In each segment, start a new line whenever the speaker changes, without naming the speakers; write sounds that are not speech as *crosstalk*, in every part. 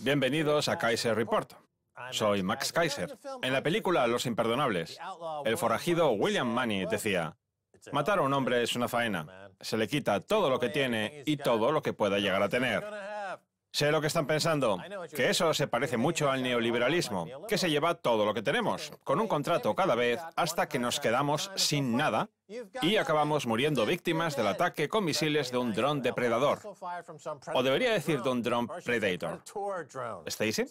Bienvenidos a Kaiser Report. Soy Max Kaiser. En la película Los Imperdonables, el forajido William Money decía, matar a un hombre es una faena, se le quita todo lo que tiene y todo lo que pueda llegar a tener. Sé lo que están pensando, que eso se parece mucho al neoliberalismo, que se lleva todo lo que tenemos, con un contrato cada vez hasta que nos quedamos sin nada y acabamos muriendo víctimas del ataque con misiles de un dron depredador.
O debería decir de un dron predator.
¿Stacy?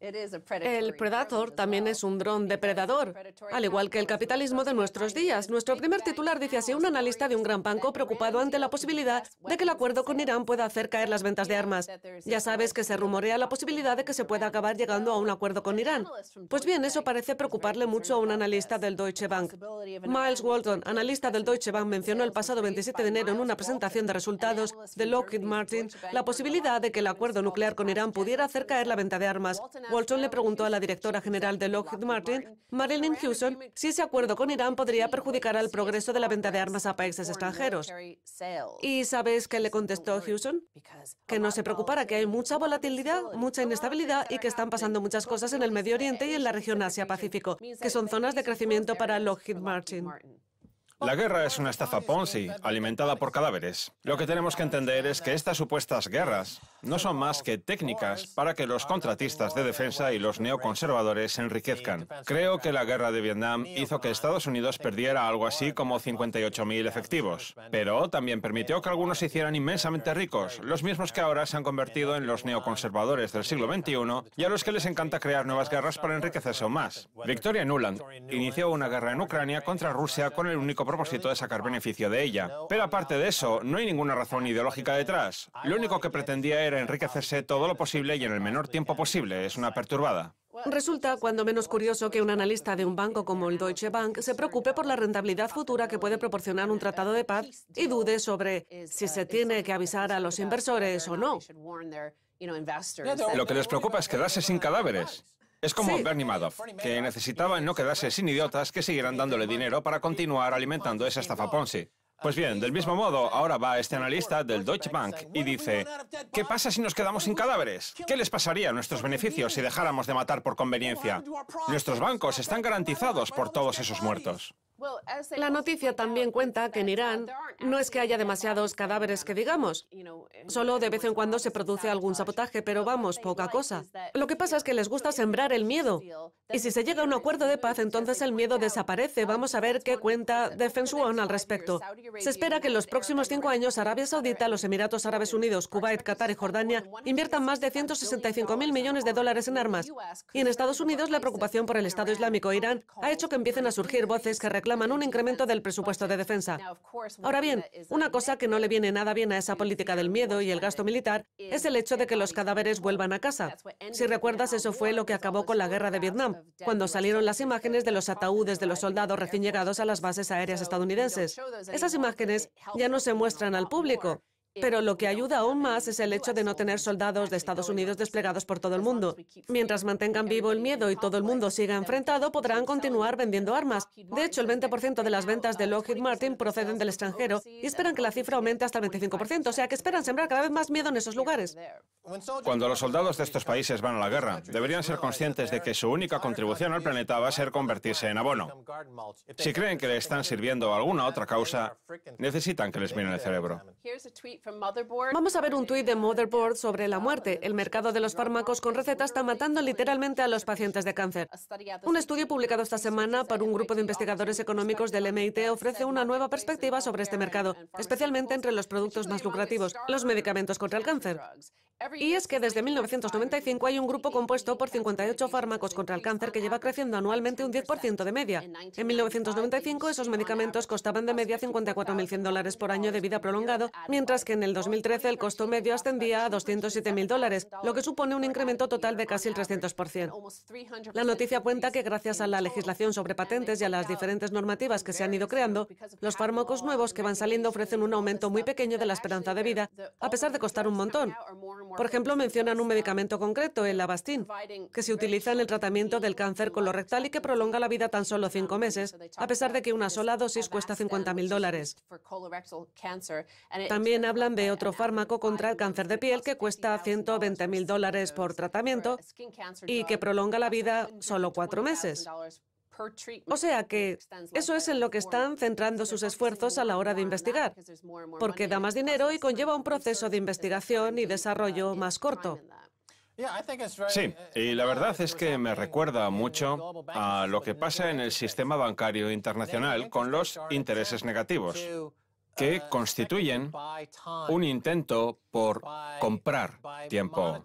El Predator también es un dron depredador, al igual que el capitalismo de nuestros días. Nuestro primer titular dice así, un analista de un gran banco preocupado ante la posibilidad de que el acuerdo con Irán pueda hacer caer las ventas de armas. Ya sabes que se rumorea la posibilidad de que se pueda acabar llegando a un acuerdo con Irán. Pues bien, eso parece preocuparle mucho a un analista del Deutsche Bank. Miles Walton, analista del Deutsche Bank, mencionó el pasado 27 de enero en una presentación de resultados de Lockheed Martin la posibilidad de que el acuerdo nuclear con Irán pudiera hacer caer la venta de armas. Walton le preguntó a la directora general de Lockheed Martin, Marilyn Hewson, si ese acuerdo con Irán podría perjudicar al progreso de la venta de armas a países extranjeros. ¿Y sabes qué le contestó Hewson? Que no se preocupara, que hay mucha volatilidad, mucha inestabilidad y que están pasando muchas cosas en el Medio Oriente y en la región Asia-Pacífico, que son zonas de crecimiento para Lockheed Martin.
La guerra es una estafa Ponzi, alimentada por cadáveres. Lo que tenemos que entender es que estas supuestas guerras no son más que técnicas para que los contratistas de defensa y los neoconservadores se enriquezcan. Creo que la guerra de Vietnam hizo que Estados Unidos perdiera algo así como 58.000 efectivos, pero también permitió que algunos se hicieran inmensamente ricos, los mismos que ahora se han convertido en los neoconservadores del siglo XXI y a los que les encanta crear nuevas guerras para enriquecerse aún más. Victoria Nuland inició una guerra en Ucrania contra Rusia con el único propósito de sacar beneficio de ella. Pero aparte de eso, no hay ninguna razón ideológica detrás. Lo único que pretendía enriquecerse todo lo posible y en el menor tiempo posible. Es una perturbada.
Resulta cuando menos curioso que un analista de un banco como el Deutsche Bank se preocupe por la rentabilidad futura que puede proporcionar un tratado de paz y dude sobre si se tiene que avisar a los inversores o no. Lo que
les preocupa es quedarse sin cadáveres. Es como Bernie Madoff, que necesitaba no quedarse sin idiotas que siguieran dándole dinero para continuar alimentando esa estafa Ponzi. Pues bien, del mismo modo, ahora va este analista del Deutsche Bank y dice, ¿qué pasa si nos quedamos sin cadáveres? ¿Qué les pasaría a nuestros beneficios si dejáramos de matar por conveniencia? Nuestros bancos están garantizados por todos esos muertos.
La noticia también cuenta que en uh, Irán no es que haya demasiados cadáveres que uh, digamos, solo de vez en cuando uh, se produce algún sabotaje, pero vamos, poca cosa. Lo que pasa es que les gusta sembrar el miedo. Y si se llega a un acuerdo de paz, entonces el miedo desaparece. Vamos a ver qué cuenta Defense One al respecto. Se espera que en los próximos cinco años Arabia Saudita, los Emiratos Árabes Unidos, Kuwait, Qatar y Jordania inviertan más de 165 mil millones de dólares en armas. Y en Estados Unidos la preocupación por el Estado Islámico Irán ha hecho que empiecen a surgir voces que reclaman un incremento del presupuesto de defensa. Ahora bien, una cosa que no le viene nada bien a esa política del miedo y el gasto militar es el hecho de que los cadáveres vuelvan a casa. Si recuerdas, eso fue lo que acabó con la guerra de Vietnam, cuando salieron las imágenes de los ataúdes de los soldados recién llegados a las bases aéreas estadounidenses. Esas imágenes ya no se muestran al público. Pero lo que ayuda aún más es el hecho de no tener soldados de Estados Unidos desplegados por todo el mundo. Mientras mantengan vivo el miedo y todo el mundo siga enfrentado, podrán continuar vendiendo armas. De hecho, el 20% de las ventas de Lockheed Martin proceden del extranjero y esperan que la cifra aumente hasta el 25%, o sea que esperan sembrar cada vez más miedo en esos lugares.
Cuando los soldados de estos países van a la guerra, deberían ser conscientes de que su única contribución al planeta va a ser convertirse en abono. Si creen que le están sirviendo a alguna otra causa, necesitan que les miren el cerebro.
Vamos a ver un tuit de Motherboard sobre la muerte. El mercado de los fármacos con recetas está matando literalmente a los pacientes de cáncer. Un estudio publicado esta semana por un grupo de investigadores económicos del MIT ofrece una nueva perspectiva sobre este mercado, especialmente entre los productos más lucrativos, los medicamentos contra el cáncer. Y es que desde 1995 hay un grupo compuesto por 58 fármacos contra el cáncer que lleva creciendo anualmente un 10% de media. En 1995 esos medicamentos costaban de media 54.100 dólares por año de vida prolongado, mientras que en el 2013 el costo medio ascendía a 207.000 dólares, lo que supone un incremento total de casi el 300%. La noticia cuenta que gracias a la legislación sobre patentes y a las diferentes normativas que se han ido creando, los fármacos nuevos que van saliendo ofrecen un aumento muy pequeño de la esperanza de vida, a pesar de costar un montón. Por ejemplo, mencionan un medicamento concreto, el Avastin, que se utiliza en el tratamiento del cáncer colorectal y que prolonga la vida tan solo cinco meses, a pesar de que una sola dosis cuesta 50.000 dólares. También hablan de otro fármaco contra el cáncer de piel que cuesta 120.000 dólares por tratamiento y que prolonga la vida solo cuatro meses. O sea que eso es en lo que están centrando sus esfuerzos a la hora de investigar, porque da más dinero y conlleva un proceso de investigación y desarrollo más corto.
Sí, eh, eh, y la verdad es que me recuerda eh, mucho a lo que pasa en el sistema bancario internacional con los intereses negativos que constituyen un intento por comprar tiempo.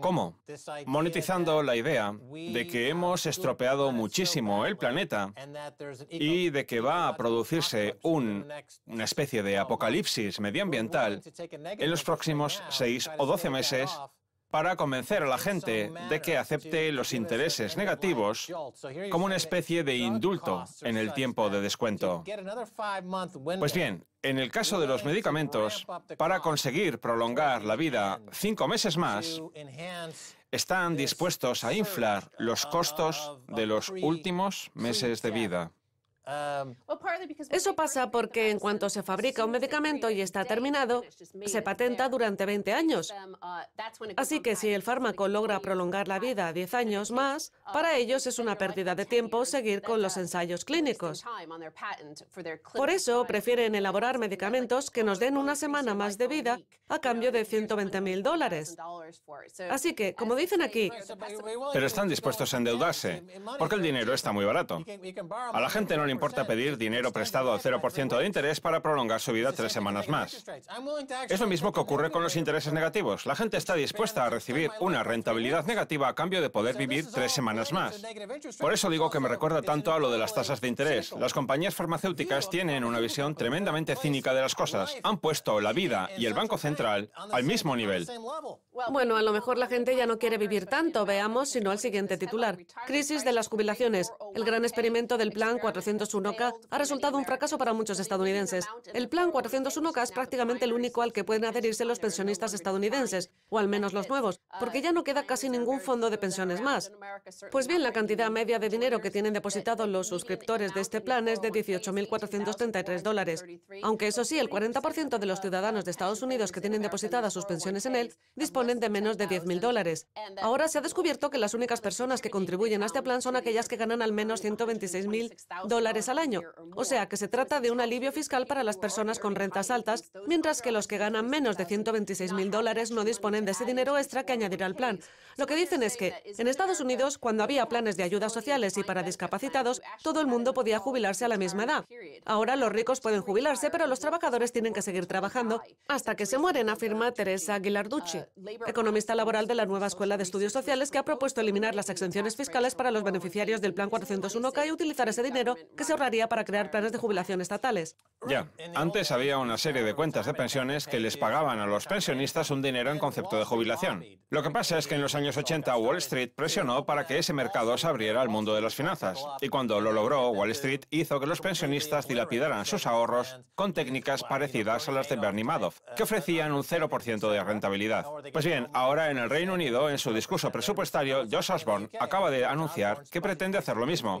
¿Cómo? Monetizando la idea de que hemos estropeado muchísimo el planeta y de que va a producirse una especie de apocalipsis medioambiental en los próximos seis o doce meses para convencer a la gente de que
acepte los intereses
negativos
como una especie
de indulto en el tiempo de descuento. Pues bien, en el caso de los medicamentos, para conseguir prolongar la vida cinco meses más, están dispuestos a inflar los costos de los últimos meses de vida.
Eso pasa porque en cuanto se fabrica un medicamento y está terminado, se patenta durante 20 años. Uh, Así que si el fármaco logra prolongar la vida 10 años más, uh, para ellos es una pérdida de tiempo seguir con los uh, ensayos clínicos. Por eso prefieren elaborar medicamentos que nos den una semana más de vida a cambio de 120 mil dólares. Así que, como dicen aquí,
pero están dispuestos a endeudarse porque el dinero está muy barato. A la gente no importa pedir dinero prestado al 0% de interés para prolongar su vida tres semanas más. Es lo mismo que ocurre con los intereses negativos. La gente está dispuesta a recibir una rentabilidad negativa a cambio de poder vivir tres semanas más. Por eso digo que me recuerda tanto a lo de las tasas de interés. Las compañías farmacéuticas tienen una visión tremendamente cínica de las cosas. Han puesto la vida y el Banco Central al mismo nivel.
Bueno, a lo mejor la gente ya no quiere vivir tanto. Veamos sino al siguiente titular. Crisis de las jubilaciones. El gran experimento del plan 400 401k ha resultado un fracaso para muchos estadounidenses. El plan 401k es prácticamente el único al que pueden adherirse los pensionistas estadounidenses, o al menos los nuevos, porque ya no queda casi ningún fondo de pensiones más. Pues bien, la cantidad media de dinero que tienen depositados los suscriptores de este plan es de 18.433 dólares. Aunque eso sí, el 40% de los ciudadanos de Estados Unidos que tienen depositadas sus pensiones en él disponen de menos de 10.000 dólares. Ahora se ha descubierto que las únicas personas que contribuyen a este plan son aquellas que ganan al menos 126.000 dólares al año. O sea que se trata de un alivio fiscal para las personas con rentas altas, mientras que los que ganan menos de 126 mil dólares no disponen de ese dinero extra que añadirá al plan. Lo que dicen es que en Estados Unidos, cuando había planes de ayudas sociales y para discapacitados, todo el mundo podía jubilarse a la misma edad. Ahora los ricos pueden jubilarse, pero los trabajadores tienen que seguir trabajando hasta que se mueren, afirma Teresa Aguilarducci, economista laboral de la nueva Escuela de Estudios Sociales, que ha propuesto eliminar las exenciones fiscales para los beneficiarios del Plan 401K y utilizar ese dinero se ahorraría para crear planes de jubilación estatales.
Ya, antes había una serie de cuentas de pensiones que les pagaban a los pensionistas un dinero en concepto de jubilación. Lo que pasa es que en los años 80 Wall Street presionó para que ese mercado se abriera al mundo de las finanzas. Y cuando lo logró, Wall Street hizo que los pensionistas dilapidaran sus ahorros con técnicas parecidas a las de Bernie Madoff, que ofrecían un 0% de rentabilidad. Pues bien, ahora en el Reino Unido, en su discurso presupuestario, Josh Osborne acaba de anunciar que pretende hacer lo mismo,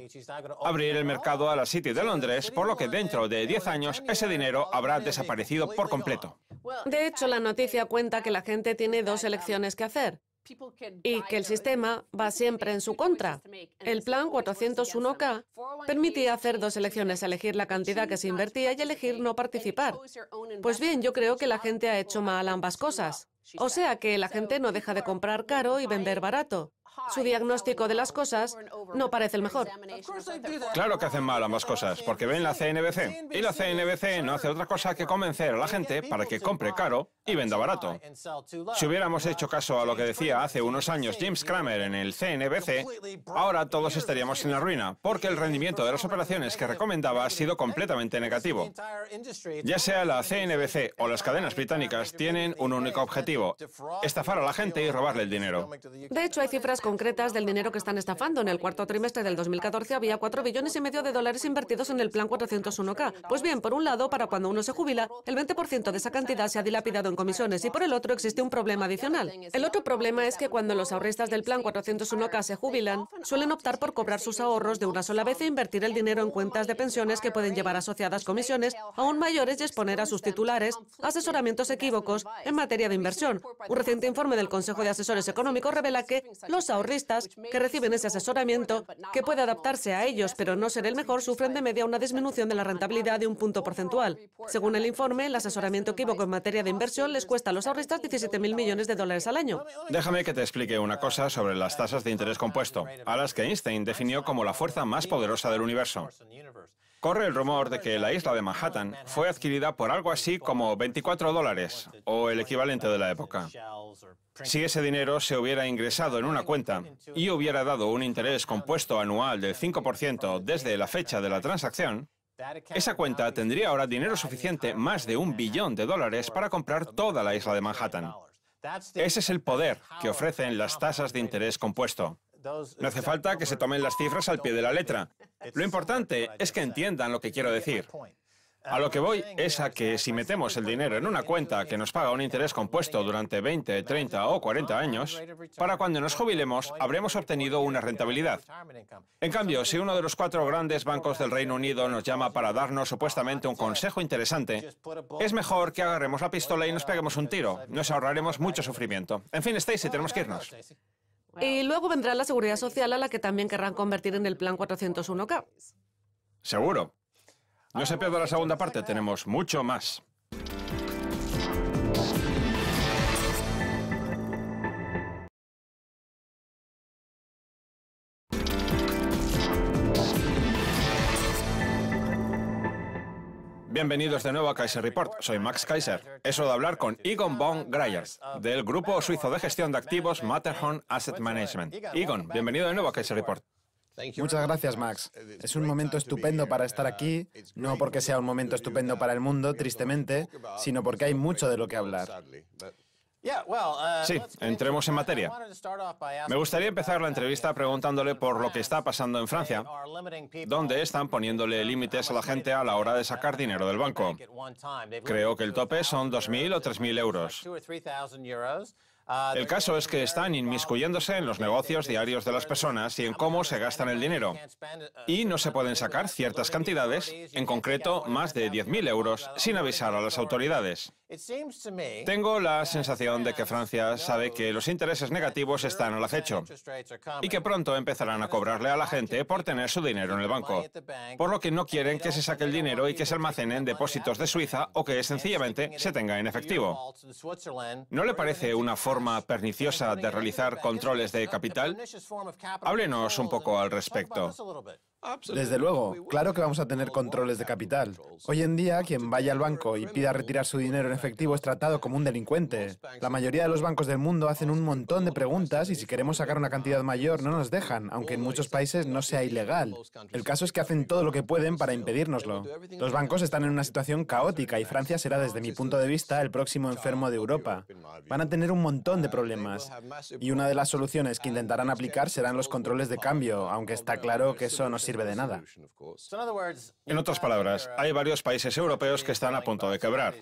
abrir el mercado a a la City de Londres, por lo que dentro de 10 años ese dinero habrá desaparecido por completo.
De hecho, la noticia cuenta que la gente tiene dos elecciones que hacer y que el sistema va siempre en su contra. El plan 401K permitía hacer dos elecciones, elegir la cantidad que se invertía y elegir no participar. Pues bien, yo creo que la gente ha hecho mal ambas cosas. O sea que la gente no deja de comprar caro y vender barato su diagnóstico de las cosas no parece el mejor.
Claro que hacen mal ambas cosas, porque ven la CNBC. Y la CNBC no hace otra cosa que convencer a la gente para que compre caro y venda barato. Si hubiéramos hecho caso a lo que decía hace unos años James Cramer en el CNBC, ahora todos estaríamos en la ruina, porque el rendimiento de las operaciones que recomendaba ha sido completamente negativo. Ya sea la CNBC o las cadenas británicas tienen un único objetivo, estafar a la gente y robarle el dinero.
De hecho, hay cifras concretas del dinero que están estafando. En el cuarto trimestre del 2014 había cuatro billones y medio de dólares invertidos en el plan 401K. Pues bien, por un lado, para cuando uno se jubila, el 20% de esa cantidad se ha dilapidado en comisiones y por el otro existe un problema adicional. El otro problema es que cuando los ahorristas del plan 401K se jubilan, suelen optar por cobrar sus ahorros de una sola vez e invertir el dinero en cuentas de pensiones que pueden llevar asociadas comisiones aún mayores y exponer a sus titulares asesoramientos equívocos en materia de inversión. Un reciente informe del Consejo de Asesores Económicos revela que los ahorristas que reciben ese asesoramiento que puede adaptarse a ellos, pero no ser el mejor, sufren de media una disminución de la rentabilidad de un punto porcentual. Según el informe, el asesoramiento equívoco en materia de inversión les cuesta a los ahorristas 17.000 millones de dólares al año.
Déjame que te explique una cosa sobre las tasas de interés compuesto, a las que Einstein definió como la fuerza más poderosa del universo. Corre el rumor de que la isla de Manhattan fue adquirida por algo así como 24 dólares o el equivalente de la época. Si ese dinero se hubiera ingresado en una cuenta y hubiera dado un interés compuesto anual del 5% desde la fecha de la transacción, esa cuenta tendría ahora dinero suficiente, más de un billón de dólares, para comprar toda la isla de Manhattan. Ese es el poder que ofrecen las tasas de interés compuesto. No hace falta que se tomen las cifras al pie de la letra. Lo importante es que entiendan lo que quiero decir. A lo que voy es a que si metemos el dinero en una cuenta que nos paga un interés compuesto durante 20, 30 o 40 años, para cuando nos jubilemos habremos obtenido una rentabilidad. En cambio, si uno de los cuatro grandes bancos del Reino Unido nos llama para darnos supuestamente un consejo interesante, es mejor que agarremos la pistola y nos peguemos un tiro. Nos ahorraremos mucho sufrimiento. En fin, Stacy, tenemos que irnos.
Y luego vendrá la seguridad social a la que también querrán convertir en el plan 401k.
Seguro. No se pierda la segunda parte, tenemos mucho más. Bienvenidos de nuevo a Kaiser Report. Soy Max Kaiser. Es hora de hablar con Egon von Greyer, del grupo suizo de gestión de activos Matterhorn Asset Management. Egon, bienvenido de nuevo a Kaiser Report.
Muchas gracias, Max. Es un momento estupendo para estar aquí, no porque sea un momento estupendo para el mundo, tristemente, sino porque hay mucho de lo que hablar.
Uh, sí, entremos en materia. Me gustaría
empezar la entrevista preguntándole por lo que está pasando en Francia, dónde están poniéndole límites a la gente a la hora de sacar dinero del banco. Creo que el tope son 2.000 o 3.000 euros. El caso es que están inmiscuyéndose en los negocios diarios de las personas y en cómo se gastan el dinero. Y no se pueden sacar ciertas cantidades, en concreto más de 10.000 euros, sin avisar a las autoridades. Tengo la sensación de que Francia sabe que los intereses negativos están al acecho y que pronto empezarán a cobrarle a la gente por tener su dinero en el banco, por lo que no quieren que se saque el dinero y que se almacene en depósitos de Suiza o que sencillamente se tenga en efectivo. ¿No le parece una forma perniciosa de realizar controles de capital? Háblenos un poco al respecto.
Desde
luego, claro que vamos a tener controles de capital. Hoy en día, quien vaya al banco y pida retirar su dinero en efectivo es tratado como un delincuente. La mayoría de los bancos del mundo hacen un montón de preguntas y si queremos sacar una cantidad mayor no nos dejan, aunque en muchos países no sea ilegal. El caso es que hacen todo lo que pueden para impedírnoslo. Los bancos están en una situación caótica y Francia será, desde mi punto de vista, el próximo enfermo de Europa. Van a tener un montón de problemas y una de las soluciones que intentarán aplicar serán los controles de cambio, aunque está claro que eso no sirve sirve de nada. En otras palabras, hay
varios países europeos
que están a punto de
quebrar.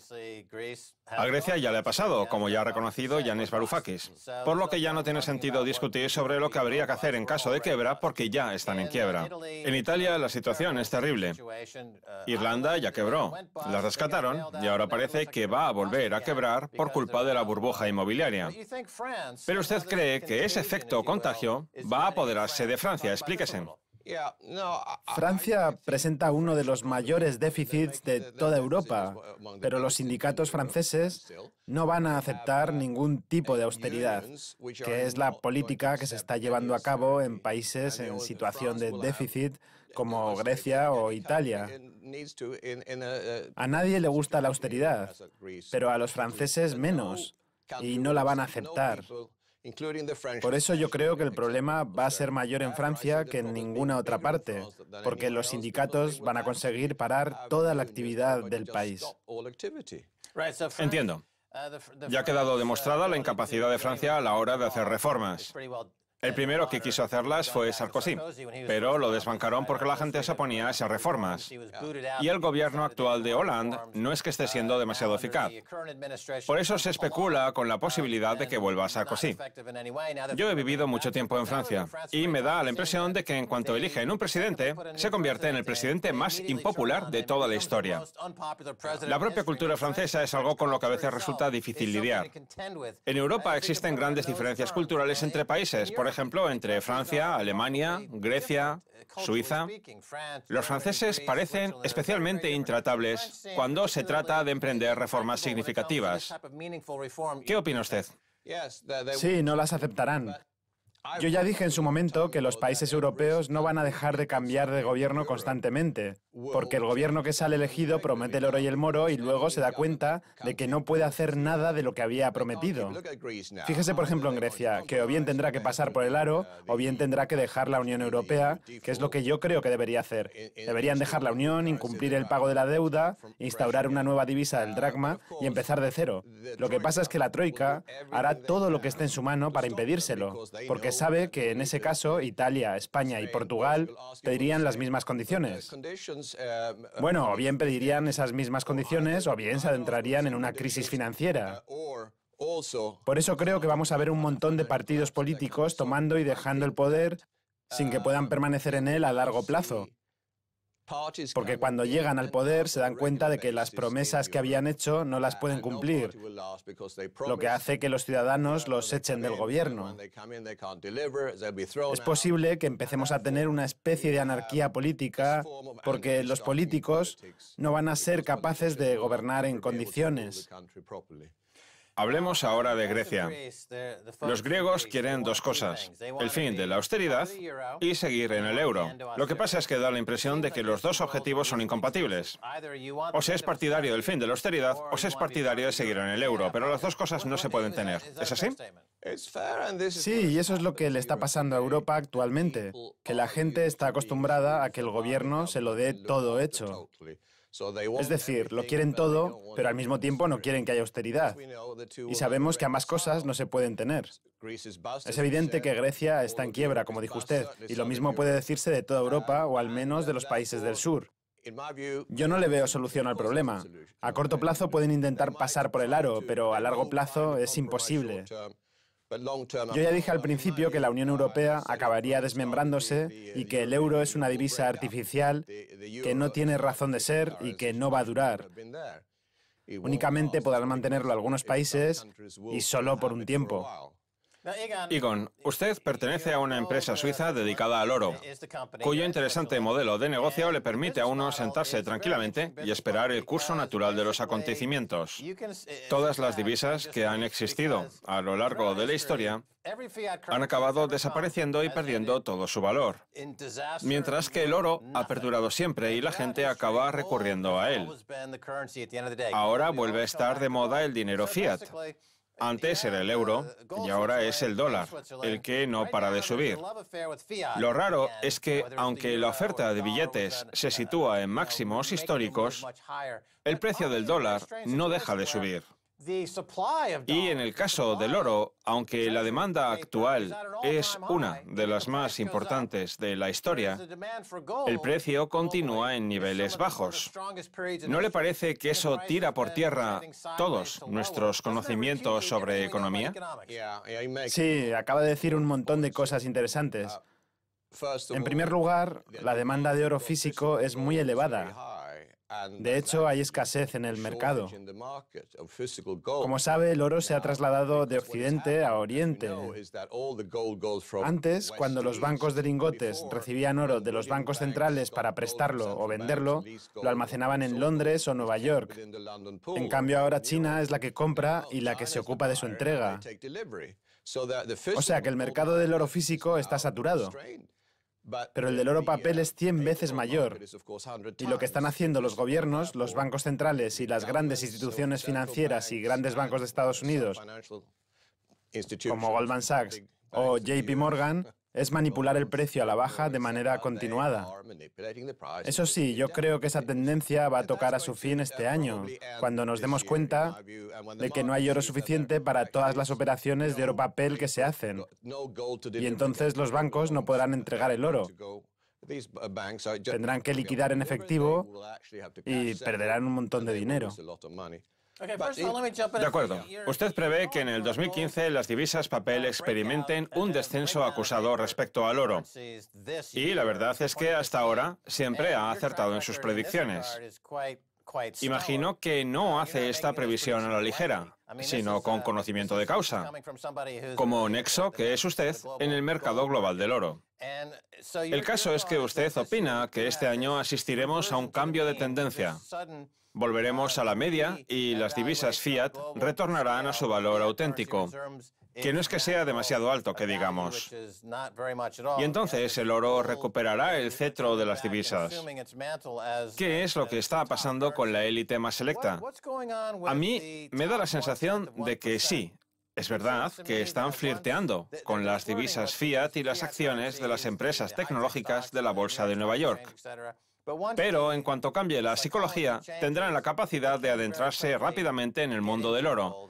A
Grecia ya le ha pasado,
como ya ha reconocido Yanis Varoufakis, por lo que ya no tiene sentido discutir sobre lo que habría que hacer en caso de quiebra porque ya están en uh, quiebra. En uh, Italia la situación es terrible. Uh, Irlanda ya quebró, la rescataron y ahora parece que va a volver a quebrar por culpa de la burbuja inmobiliaria. Pero usted cree que ese efecto contagio va a apoderarse de Francia, explíquese.
Francia presenta uno de los mayores déficits de toda Europa, pero los sindicatos franceses no van a aceptar ningún tipo de austeridad, que es la política que se está llevando a cabo en países en situación de déficit como Grecia o Italia. A nadie le gusta la austeridad, pero a los franceses menos, y no la van a aceptar. Por eso yo creo que el problema va a ser mayor en Francia que en ninguna otra parte, porque los sindicatos van a conseguir parar toda la actividad del país.
Entiendo. Uh, ya
ha quedado uh, demostrada la incapacidad de Francia a la hora de hacer reformas. El primero que quiso hacerlas fue Sarkozy, pero lo desbancaron porque la gente se oponía a esas reformas. Y el gobierno actual de Hollande no es que esté siendo demasiado eficaz. Por eso se especula con la posibilidad de que vuelva Sarkozy. Yo he vivido mucho tiempo en Francia y me da la impresión de que en cuanto eligen un presidente, se convierte en el presidente más impopular de toda la historia. La propia cultura francesa es algo con lo que a veces resulta difícil lidiar. En Europa existen grandes diferencias culturales entre países ejemplo, entre Francia, Alemania, Grecia, Suiza. Los franceses parecen especialmente intratables cuando se trata de emprender reformas significativas.
¿Qué opina usted? Sí, no las aceptarán. Yo ya dije en su momento que los países europeos no van a dejar de cambiar de gobierno constantemente, porque el gobierno que sale elegido promete el oro y el moro y luego se da cuenta de que no puede hacer nada de lo que había prometido. Fíjese, por ejemplo, en Grecia, que o bien tendrá que pasar por el aro, o bien tendrá que dejar la Unión Europea, que es lo que yo creo que debería hacer. Deberían dejar la Unión, incumplir el pago de la deuda, instaurar una nueva divisa del dracma y empezar de cero. Lo que pasa es que la Troika hará todo lo que esté en su mano para impedírselo, porque sabe que en ese caso Italia, España y Portugal pedirían las mismas condiciones. Bueno, o bien pedirían esas mismas condiciones o bien se adentrarían en una crisis financiera. Por eso creo que vamos a ver un montón de partidos políticos tomando y dejando el poder sin que puedan permanecer en él a largo plazo. Porque cuando llegan al poder se dan cuenta de que las promesas que habían hecho no las pueden cumplir, lo que hace que los ciudadanos los echen del gobierno. Es posible que empecemos a tener una especie de anarquía um, política porque los políticos no van a ser capaces de gobernar en condiciones.
Hablemos ahora de Grecia. Los griegos quieren dos cosas, el fin de la austeridad y seguir en el euro. Lo que pasa es que da la impresión de que los dos objetivos son incompatibles. O se es partidario del fin de la austeridad o se es partidario de seguir en el euro, pero las dos cosas no se pueden tener. ¿Es así?
Sí, y eso es lo que le está pasando a Europa actualmente, que la gente está acostumbrada a que el gobierno se lo dé todo hecho. Es decir, lo quieren todo, pero al mismo tiempo no quieren que haya austeridad. Y sabemos que ambas cosas no se pueden tener. Es evidente que Grecia está en quiebra, como dijo usted, y lo mismo puede decirse de toda Europa o al menos de los países del sur. Yo no le veo solución al problema. A corto plazo pueden intentar pasar por el aro, pero a largo plazo es imposible. Yo ya dije al principio que la Unión Europea acabaría desmembrándose y que el euro es una divisa artificial que no tiene razón de ser y que no va a durar. Únicamente podrán mantenerlo algunos países y solo por un tiempo. Igon, usted pertenece a una empresa suiza
dedicada al oro, cuyo interesante modelo de negocio le permite a uno sentarse tranquilamente y esperar el curso natural de los acontecimientos. Todas las divisas que han existido a lo largo de la historia han acabado desapareciendo y perdiendo todo su valor, mientras que el oro ha perdurado siempre y la gente acaba recurriendo a él. Ahora vuelve a estar de moda el dinero fiat antes era el euro y ahora es el dólar, el que no para de subir. Lo raro es que, aunque la oferta de billetes se sitúa en máximos históricos, el precio del dólar no deja de subir. Y en el caso del oro, aunque la demanda actual es una de las más importantes de la historia,
el precio
continúa en niveles bajos. ¿No le parece que eso tira por tierra todos nuestros conocimientos sobre economía?
Sí, acaba de decir un montón de cosas interesantes.
Uh, en primer
lugar, la demanda de oro físico es muy elevada de hecho, hay escasez en el mercado. Como sabe, el oro se ha trasladado de Occidente a Oriente. Antes, cuando los bancos de lingotes recibían oro de los bancos centrales para prestarlo o venderlo, lo almacenaban en Londres o Nueva York. En cambio, ahora China es la que compra y la que se ocupa de su entrega. O sea que el mercado del oro físico está saturado. Pero el del oro papel uh, es 100 veces mayor. Y lo que están haciendo los gobiernos, los bancos centrales y las grandes instituciones financieras y grandes bancos de Estados Unidos, como Goldman Sachs o JP Morgan, *laughs* es manipular el precio a la baja de manera continuada. Eso sí, yo creo que esa tendencia va a tocar a su fin este año, cuando nos demos cuenta de que no hay oro suficiente para todas las operaciones de oro papel que se hacen. Y entonces los bancos no podrán entregar el oro. Tendrán que liquidar en efectivo
y perderán
un montón de dinero.
De acuerdo.
Usted prevé
que en el 2015 las divisas papel experimenten un descenso acusado respecto al oro. Y la verdad es que hasta ahora siempre ha acertado en sus predicciones. Imagino que no hace esta previsión a la ligera sino con conocimiento de causa, como Nexo, que es usted, en el mercado global del oro. El caso es que usted opina que este año asistiremos a un cambio de tendencia. Volveremos a la media y las divisas fiat retornarán a su valor auténtico
que no es que sea demasiado alto, que digamos. Y
entonces el oro recuperará el cetro de las divisas. ¿Qué es lo que está pasando con la élite más selecta? A mí me da la sensación de que sí, es verdad que están flirteando con las divisas fiat y las acciones de las empresas tecnológicas de la Bolsa de Nueva York. Pero en cuanto cambie la psicología, tendrán la capacidad de adentrarse rápidamente en el mundo del oro,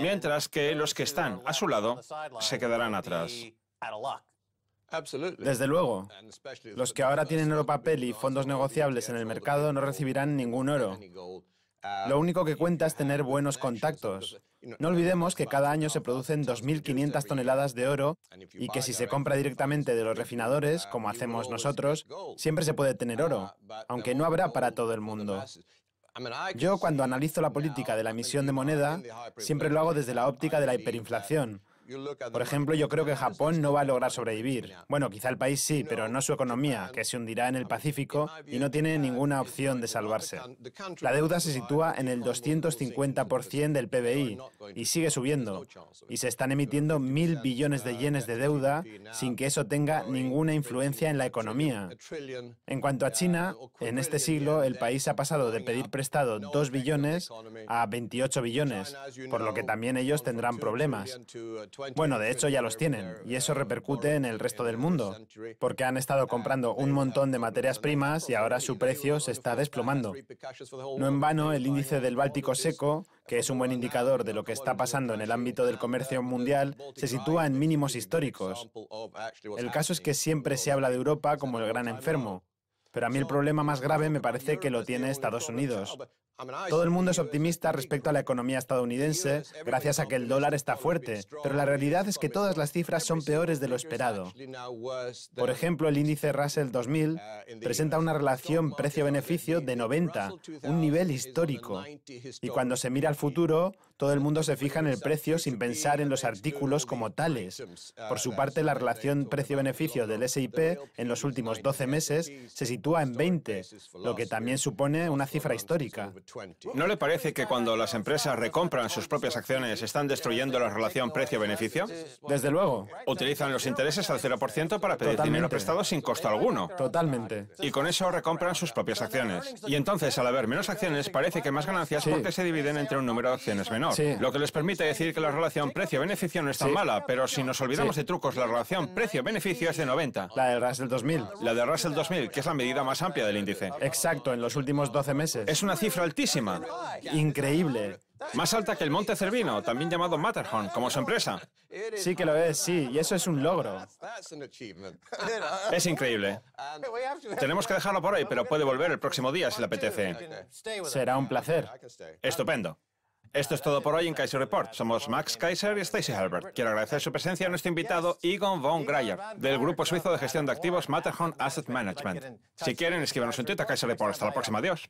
mientras que los que están a su lado
se quedarán atrás.
Desde
luego, los que ahora tienen oro papel y fondos negociables en el mercado no recibirán ningún oro. Uh, Lo único que cuenta es tener buenos contactos. No olvidemos que cada año se uh, producen 2.500 uh, toneladas de oro y que si se compra directamente de los refinadores, como hacemos nosotros, siempre se puede tener oro, aunque no habrá para todo el mundo. Yo cuando analizo la política de la emisión de moneda, siempre lo hago desde la óptica de la hiperinflación por ejemplo, yo creo que Japón no va a lograr sobrevivir. Bueno, quizá el país sí, pero no su economía, que se hundirá en el Pacífico y no tiene ninguna opción de salvarse. La deuda se sitúa en el 250% del PBI y sigue subiendo. Y se están emitiendo mil billones de yenes de deuda sin que eso tenga ninguna influencia en la economía. En cuanto a China, en este siglo el país ha pasado de pedir prestado 2 billones a 28 billones, por lo que también ellos tendrán problemas. Bueno, de hecho ya los tienen, y eso repercute en el resto del mundo, porque han estado comprando un montón de materias primas y ahora su precio se está desplomando. No en vano, el índice del Báltico seco, que es un buen indicador de lo que está pasando en el ámbito del comercio mundial, se sitúa en mínimos históricos. El caso es que siempre se habla de Europa como el gran enfermo, pero a mí el problema más grave me parece que lo tiene Estados Unidos. Todo el mundo es optimista respecto a la economía estadounidense gracias a que el dólar está fuerte, pero la realidad es que todas las cifras son peores de lo esperado. Por ejemplo, el índice Russell 2000 presenta una relación precio-beneficio de 90, un nivel histórico. Y cuando se mira al futuro, todo el mundo se fija en el precio sin pensar en los artículos como tales. Por su parte, la relación precio-beneficio del SIP en los últimos 12 meses se sitúa en 20, lo que también supone una cifra histórica.
¿No le parece que cuando las empresas recompran sus propias acciones están destruyendo la relación precio-beneficio? Desde luego. Utilizan los intereses al 0% para pedir dinero prestado sin costo alguno. Totalmente. Y con eso recompran sus propias acciones. Y entonces, al haber menos acciones, parece que más ganancias porque se dividen entre un número de acciones menor lo que les permite decir que la relación precio-beneficio no es tan mala, pero si nos olvidamos de trucos, la relación precio-beneficio es de 90. La de Russell 2000. La de Russell 2000, que es la medida más amplia del índice.
Exacto, en los últimos 12
meses. Es una cifra altísima. Increíble. Más alta que el Monte Cervino, también llamado Matterhorn, como su empresa.
Sí que lo es, sí, y eso es un logro.
Es increíble. Tenemos que dejarlo por hoy, pero puede volver el próximo día si le apetece. Será un placer. Estupendo. Esto es todo por hoy en Kaiser Report. Somos Max Kaiser y Stacy Halbert. Quiero agradecer su presencia a nuestro invitado Egon von Greyer, del grupo suizo de gestión de activos Matterhorn Asset Management. Si quieren, escríbanos en Twitter Kaiser Report. Hasta la próxima. Adiós.